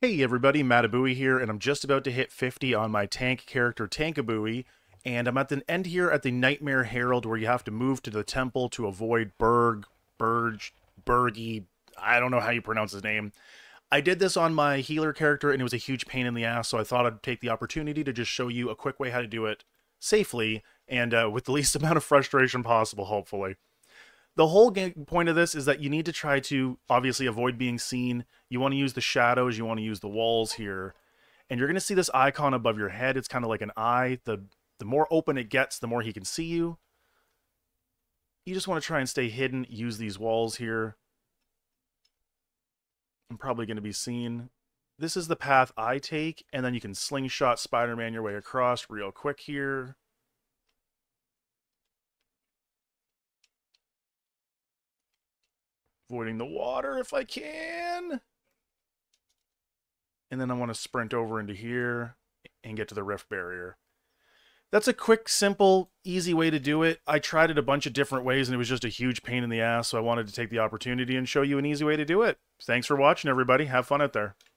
Hey everybody, Matabui here, and I'm just about to hit 50 on my tank character Tankabui, and I'm at the end here at the Nightmare Herald where you have to move to the temple to avoid Berg, Burge, Bergy, I don't know how you pronounce his name. I did this on my healer character and it was a huge pain in the ass, so I thought I'd take the opportunity to just show you a quick way how to do it safely and uh, with the least amount of frustration possible, hopefully the whole game point of this is that you need to try to obviously avoid being seen. You want to use the shadows, you want to use the walls here. And you're going to see this icon above your head. It's kind of like an eye. The the more open it gets, the more he can see you. You just want to try and stay hidden, use these walls here. I'm probably going to be seen. This is the path I take, and then you can slingshot Spider-Man your way across real quick here. Avoiding the water if I can. And then I want to sprint over into here and get to the rift barrier. That's a quick, simple, easy way to do it. I tried it a bunch of different ways and it was just a huge pain in the ass, so I wanted to take the opportunity and show you an easy way to do it. Thanks for watching, everybody. Have fun out there.